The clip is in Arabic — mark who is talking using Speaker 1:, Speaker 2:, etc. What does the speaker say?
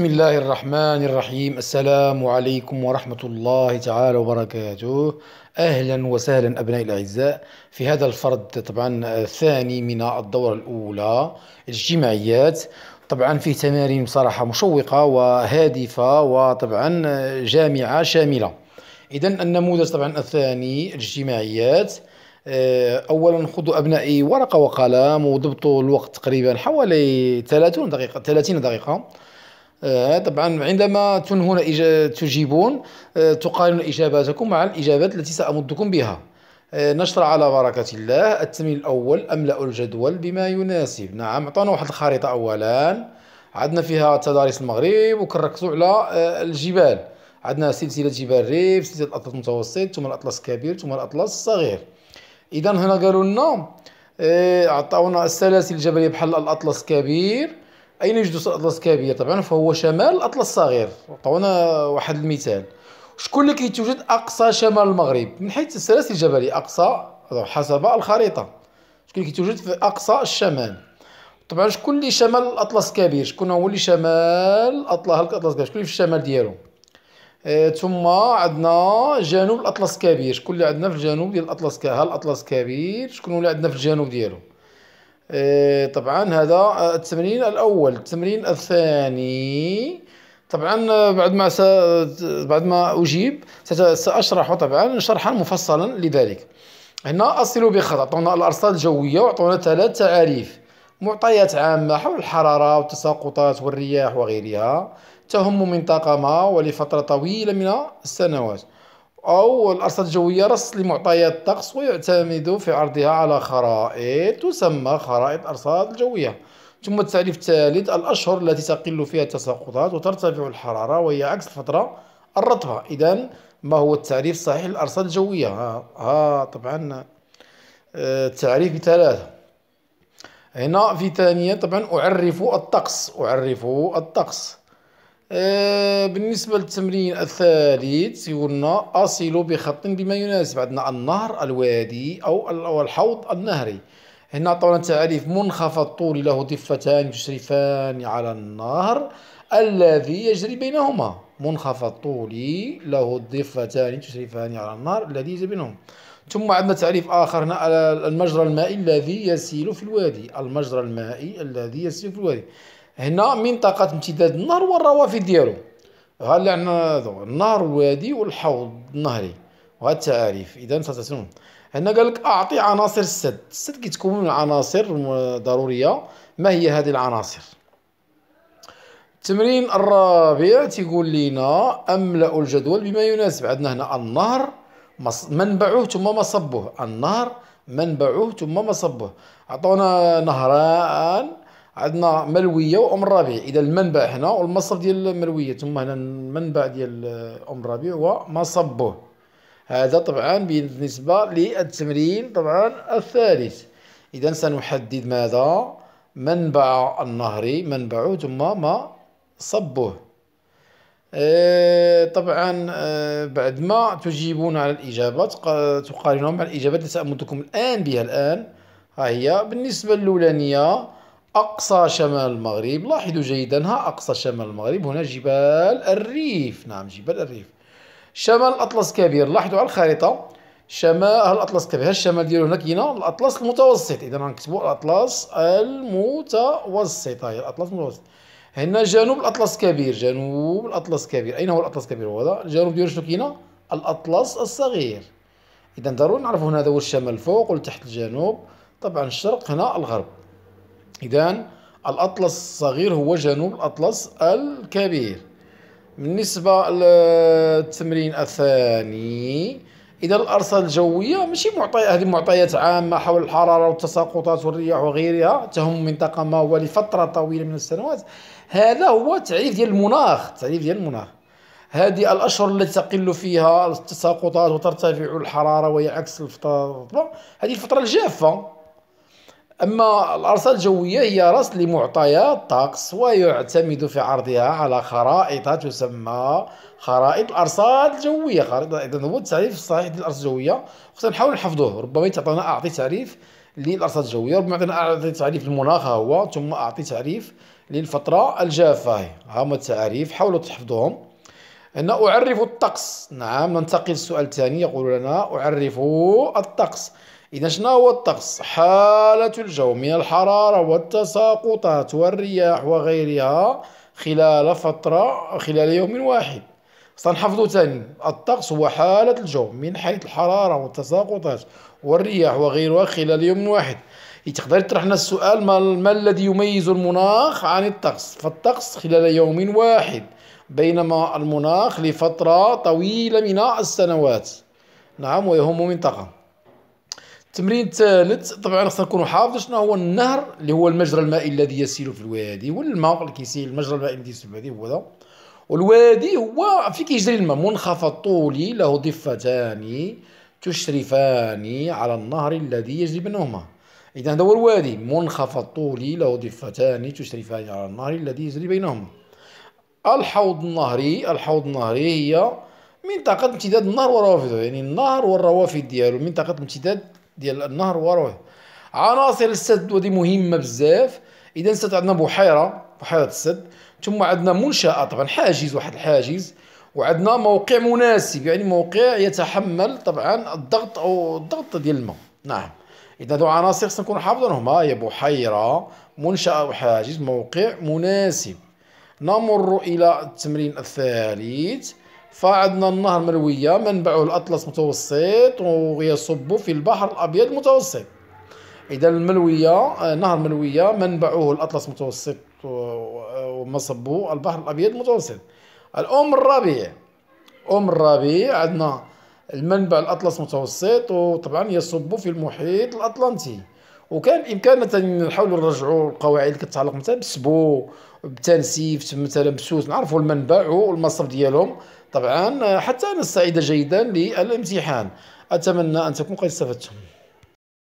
Speaker 1: بسم الله الرحمن الرحيم السلام عليكم ورحمة الله تعالى وبركاته أهلا وسهلا أبنائي الأعزاء في هذا الفرد طبعا الثاني من الدورة الأولى الجمعيات طبعا فيه تمارين بصراحة مشوقة وهادفة وطبعا جامعة شاملة إذا النموذج طبعا الثاني الجمعيات اولا خذوا ابنائي ورقه وقلم وضبطوا الوقت تقريبا حوالي 30 دقيقه 30 دقيقه آه طبعا عندما تنهون تجيبون آه تقارن إجاباتكم مع الإجابات التي سأمدكم بها آه نشر على بركة الله التمرين الأول أملأ الجدول بما يناسب نعم عطانا واحد الخريطة أولا عندنا فيها تضاريس المغرب وكركزوا على آه، الجبال عندنا سلسلة جبال ريف سلسلة الأطلس المتوسط ثم الأطلس الكبير ثم الأطلس الصغير إذا هنا قالوا لنا آه، عطاونا السلاسل الجبلية بحال الأطلس الكبير أين يجلس الأطلس كبير طبعا فهو شمال الأطلس الصغير عطونا واحد المثال شكون اللي كيتوجد أقصى شمال المغرب من حيث السلاسل الجبلية أقصى حسب الخريطة شكون اللي كيتوجد في أقصى الشمال طبعا شكون اللي شمال الأطلس الكبير شكون هو اللي شمال أطلس الأطلس الكبير شكون اللي في الشمال ديالو آه، ثم عندنا جنوب الأطلس الكبير شكون اللي عندنا في الجنوب ديال الأطلس هل الأطلس الكبير شكون اللي عندنا في الجنوب ديالو إيه، طبعا هذا آه، التمرين الاول التمرين الثاني طبعا آه، بعد ما س... بعد ما اجيب ساشرح طبعا شرحا مفصلا لذلك هنا اصل بخط عطونا الارصاد الجويه وعطونا ثلاث تعاريف معطيات عامه حول الحراره والتساقطات والرياح وغيرها تهم منطقه ما ولفتره طويله من السنوات أو الأرصاد الجوية رص لمعطيات الطقس ويعتمد في عرضها على خرائط تسمى خرائط أرصاد الجوية ثم التعريف الثالث الأشهر التي تقل فيها التساقطات وترتفع الحرارة وهي عكس الفترة الرطبة إذا ما هو التعريف الصحيح للأرصاد الجوية ها, ها طبعا آه، التعريف ثلاثة هنا في ثانية طبعا أعرف الطقس أعرف الطقس آه، بالنسبة للتمرين الثالث يقولنا أصل بخط بما يناسب عندنا النهر الوادي أو الحوض النهري هنا عطونا تعريف منخفض طول له ضفتان تشرفان على النهر الذي يجري بينهما منخفض طولي له ضفتان تشرفان على النهر الذي يجري بينهم ثم عندنا تعريف آخر هنا المجرى المائي الذي يسيل في الوادي المجرى المائي الذي يسيل في الوادي هنا منطقة امتداد النهر والروافد ديالو ها اللي عندنا النهر الوادي والحوض النهري وها التعاريف اذا ستتنون هنا قال لك اعطي عناصر السد السد كيتكون من عناصر ضروريه ما هي هذه العناصر التمرين الرابع تيقول لنا املا الجدول بما يناسب عندنا هنا النهر منبعه ثم مصبه النهر منبعه ثم مصبه عطونا نهران عندنا ملويه وام الربيع اذا المنبع هنا والمصب ديال الملويه ثم هنا المنبع ديال ام ربيع ومصبه هذا طبعا بالنسبه للتمرين طبعا الثالث اذا سنحدد ماذا منبع النهر منبعه ثم ما صبه آه طبعا آه، بعد ما تجيبون على الاجابات تقارنهم مع الاجابات التي سامدكم الان بها الان ها هي بالنسبه الاولانيه أقصى شمال المغرب لاحظوا جيدا ها أقصى شمال المغرب هنا جبال الريف نعم جبال الريف شمال الأطلس كبير لاحظوا على الخريطة شمال الأطلس الكبير الشمال ديالو هنا كاينة الأطلس المتوسط إذا غنكتبوا الأطلس المتوسط هي الأطلس المتوسط هنا جنوب الأطلس الكبير جنوب الأطلس الكبير أين هو الأطلس الكبير هو هذا الجنوب ديالو شنو كاينة الأطلس الصغير إذا ضروري نعرفوا هنا هذا هو الشمال الفوق والتحت الجنوب طبعا الشرق هنا الغرب إذا الأطلس الصغير هو جنوب الأطلس الكبير بالنسبة للتمرين الثاني إذا الأرصاد الجوية ماشي معطيات هذه معطيات عامة حول الحرارة والتساقطات والرياح وغيرها تهم منطقة ما هو لفترة طويلة من السنوات هذا هو تعريف ديال المناخ تعريف ديال المناخ هذه الاشهر التي تقل فيها التساقطات وترتفع الحراره وهي عكس الفتره هذه الفتره الجافه أما الأرصاد الجوية هي رصد لمعطيات طقس ويعتمد في عرضها على خرائط تسمى خرائط الأرصاد الجوية خرائط إذا هو التعريف الصحيح للأرصاد الجوية وسنحاول نحفظوه ربما تعطينا أعطي تعريف للأرصاد الجوية ربما يعطينا أعطي تعريف للمناخ هو ثم أعطي تعريف للفترة الجافة ها هما التعاريف حاولوا تحفظوهم أنا أعرف الطقس نعم ننتقل للسؤال الثاني يقول لنا أعرف الطقس إذا شنا هو الطقس؟ حالة الجو من الحرارة والتساقطات والرياح وغيرها خلال فترة خلال يوم واحد سنحفظه ثاني الطقس هو حالة الجو من حيث الحرارة والتساقطات والرياح وغيرها خلال يوم واحد تقدر تطرح لنا السؤال ما, ما الذي يميز المناخ عن الطقس فالطقس خلال يوم واحد بينما المناخ لفترة طويلة من السنوات نعم ويهم منطقة التمرين الثالث طبعا خصنا نكونوا حافظين شنو هو النهر اللي هو المجرى المائي الذي يسيل في الوادي والماء اللي كيسيل المجرى المائي الذي يسيل في الوادي هو هذا والوادي هو في كيجري الماء منخفض طولي له ضفتان تشرفان على النهر الذي يجري بينهما اذا هذا هو الوادي منخفض طولي له ضفتان تشرفان على النهر الذي يجري بينهما الحوض النهري الحوض النهري هي منطقة امتداد النهر والروافد يعني النهر والروافد ديالو منطقة امتداد ديال النهر وراه عناصر السد ودي مهمه بزاف اذا السد عندنا بحيره بحيره السد ثم عندنا منشاه طبعا حاجز واحد الحاجز وعندنا موقع مناسب يعني موقع يتحمل طبعا الضغط او الضغط ديال الماء نعم اذا هذو عناصر خصنا نكونوا حافظينهم هي بحيره منشاه وحاجز موقع مناسب نمر الى التمرين الثالث فعندنا النهر مروية منبعه الأطلس متوسط ويصب في البحر الأبيض المتوسط إذا الملوية آه، نهر ملوية منبعه الأطلس متوسط ومصبه البحر الأبيض المتوسط الأم الربيع أم الربيع عندنا المنبع الأطلس متوسط وطبعا يصب في المحيط الأطلنطي وكان امكاننا نحاول نرجعوا القواعد اللي كتعلق مثلا بسبو بتنسيف مثلا بسوس نعرفوا المنبع والمصب ديالهم طبعا حتى نستعد جيدا للامتحان أتمنى أن تكون قد استفدتم